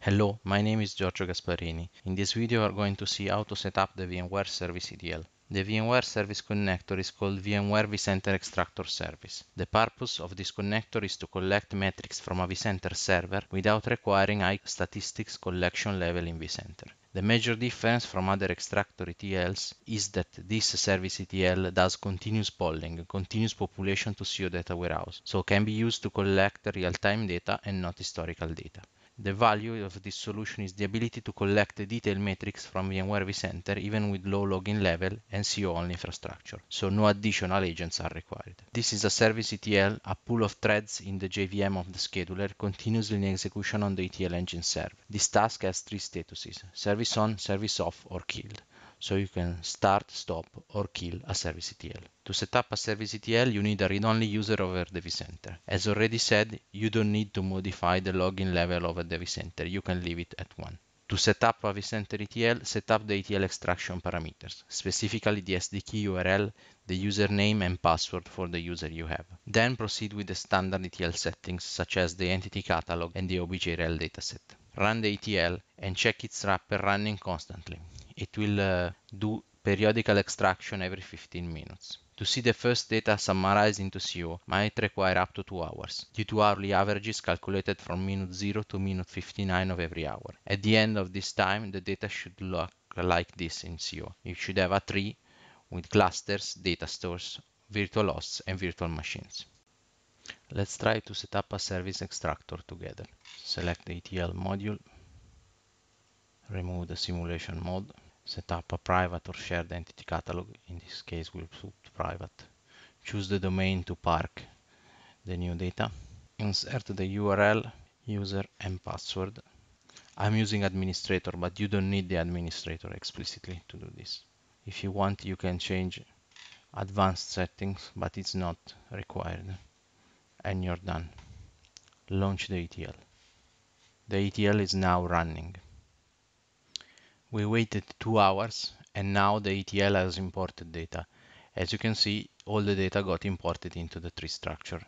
Hello, my name is Giorgio Gasparini. In this video we are going to see how to set up the VMware Service EDL. The VMware Service Connector is called VMware vCenter Extractor Service. The purpose of this connector is to collect metrics from a vCenter server without requiring high statistics collection level in vCenter. The major difference from other extractor ETLs is that this service ETL does continuous polling, continuous population to CO data warehouse, so can be used to collect real-time data and not historical data. The value of this solution is the ability to collect the detailed metrics from VMware vCenter even with low login level and CO-only infrastructure, so no additional agents are required. This is a service ETL, a pool of threads in the JVM of the scheduler continuously in execution on the ETL engine server. This task has three statuses, service on, service off, or killed so you can start, stop, or kill a service ETL. To set up a service ETL, you need a read-only user over the vCenter. As already said, you don't need to modify the login level over the vCenter. You can leave it at 1. To set up a vCenter ETL, set up the ETL extraction parameters, specifically the SDK URL, the username and password for the user you have. Then proceed with the standard ETL settings such as the entity catalog and the OBJRL dataset. Run the ETL and check its wrapper running constantly it will uh, do periodical extraction every 15 minutes. To see the first data summarized into CO might require up to 2 hours, due to hourly averages calculated from minute 0 to minute 59 of every hour. At the end of this time, the data should look like this in CO. You should have a tree with clusters, data stores, virtual hosts, and virtual machines. Let's try to set up a service extractor together. Select the ETL module, remove the simulation mode, set up a private or shared entity catalog. In this case, we'll put private. Choose the domain to park the new data. Insert the URL, user and password. I'm using administrator, but you don't need the administrator explicitly to do this. If you want, you can change advanced settings, but it's not required. And you're done. Launch the ETL. The ETL is now running. We waited two hours and now the ETL has imported data. As you can see, all the data got imported into the tree structure.